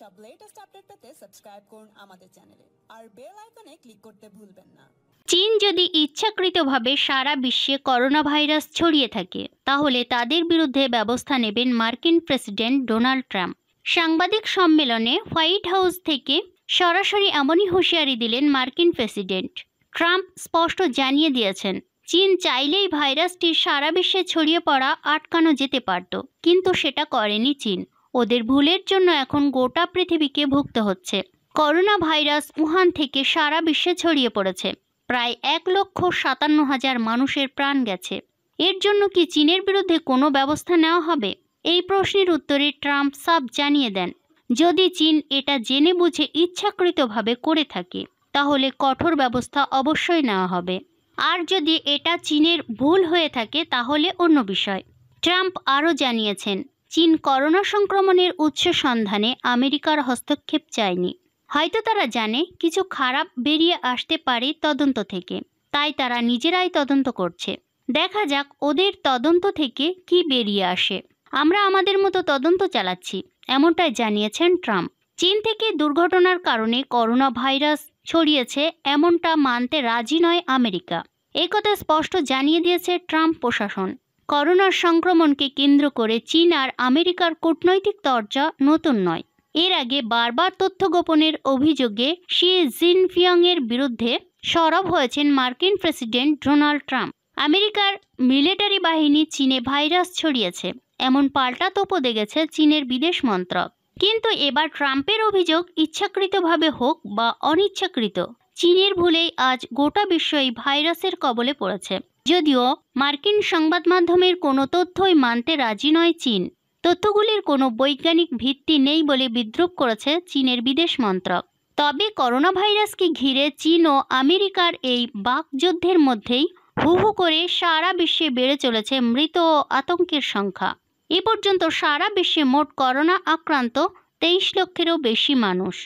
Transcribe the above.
সব latest update পেতে subscribe করুন আমাদের চ্যানেলে আর বেল আইকনে ক্লিক করতে ভুলবেন না চীন যদি ইচ্ছাকৃতভাবে সারা বিশ্বে করোনা ভাইরাস ছড়িয়ে থাকে তাহলে তাদের বিরুদ্ধে ব্যবস্থা নেবেন মার্কিন প্রেসিডেন্ট ডোনাল্ড ট্রাম্প সাংবাদিক সম্মেলনে হোয়াইট হাউস থেকে সরাসরি এমনই হুঁশিয়ারি দিলেন মার্কিন প্রেসিডেন্ট ট্রাম্প স্পষ্ট জানিয়ে দিয়েছেন চীন চাইলেই ভাইরাসটি সারা বিশ্বে ছড়িয়ে পড়া আটকানো যেতে পারত কিন্তু সেটা করেনি চীন ওদের ভুলের জন্য এখন গোটা পৃথিবীকে ভুগতে হচ্ছে করোনা ভাইরাস উহান থেকে সারা বিশ্বে ছড়িয়ে পড়েছে প্রায় এক লক্ষ সাতান্ন হাজার মানুষের প্রাণ গেছে এর জন্য কি চীনের বিরুদ্ধে কোনো ব্যবস্থা নেওয়া হবে এই প্রশ্নের উত্তরে ট্রাম্প সাব জানিয়ে দেন যদি চীন এটা জেনে বুঝে ইচ্ছাকৃতভাবে করে থাকে তাহলে কঠোর ব্যবস্থা অবশ্যই নেওয়া হবে আর যদি এটা চীনের ভুল হয়ে থাকে তাহলে অন্য বিষয় ট্রাম্প আরও জানিয়েছেন চীন করোনা সংক্রমণের উৎস সন্ধানে আমেরিকার হস্তক্ষেপ চায়নি হয়তো তারা জানে কিছু খারাপ বেরিয়ে আসতে পারে তদন্ত থেকে তাই তারা নিজেরাই তদন্ত করছে দেখা যাক ওদের তদন্ত থেকে কি বেরিয়ে আসে আমরা আমাদের মতো তদন্ত চালাচ্ছি এমনটাই জানিয়েছেন ট্রাম্প চীন থেকে দুর্ঘটনার কারণে করোনা ভাইরাস ছড়িয়েছে এমনটা মানতে রাজি নয় আমেরিকা একথা স্পষ্ট জানিয়ে দিয়েছে ট্রাম্প প্রশাসন করোনার সংক্রমণকে কেন্দ্র করে চীন আর আমেরিকার কূটনৈতিক তর্জা নতুন নয় এর আগে বারবার তথ্য গোপনের অভিযোগে শি জিনফিয়াংয়ের বিরুদ্ধে সরব হয়েছেন মার্কিন প্রেসিডেন্ট ডোনাল্ড ট্রাম্প আমেরিকার মিলিটারি বাহিনী চীনে ভাইরাস ছড়িয়েছে এমন পাল্টা তোপো দেখেছে চীনের বিদেশ মন্ত্রক কিন্তু এবার ট্রাম্পের অভিযোগ ইচ্ছাকৃতভাবে হোক বা অনিচ্ছাকৃত চীনের ভুলেই আজ গোটা বিশ্ব এই ভাইরাসের কবলে পড়েছে যদিও মার্কিন সংবাদ মাধ্যমের কোনো তথ্যই মানতে রাজি নয় চীন তথ্যগুলির কোনো বৈজ্ঞানিক ভিত্তি নেই বলে বিদ্রুপ করেছে চীনের বিদেশ মন্ত্রক তবে করোনা ভাইরাসকে ঘিরে চীন ও আমেরিকার এই বাকযুদ্ধের মধ্যেই হু হু করে সারা বিশ্বে বেড়ে চলেছে মৃত ও আতঙ্কের সংখ্যা এ পর্যন্ত সারা বিশ্বে মোট করোনা আক্রান্ত তেইশ লক্ষেরও বেশি মানুষ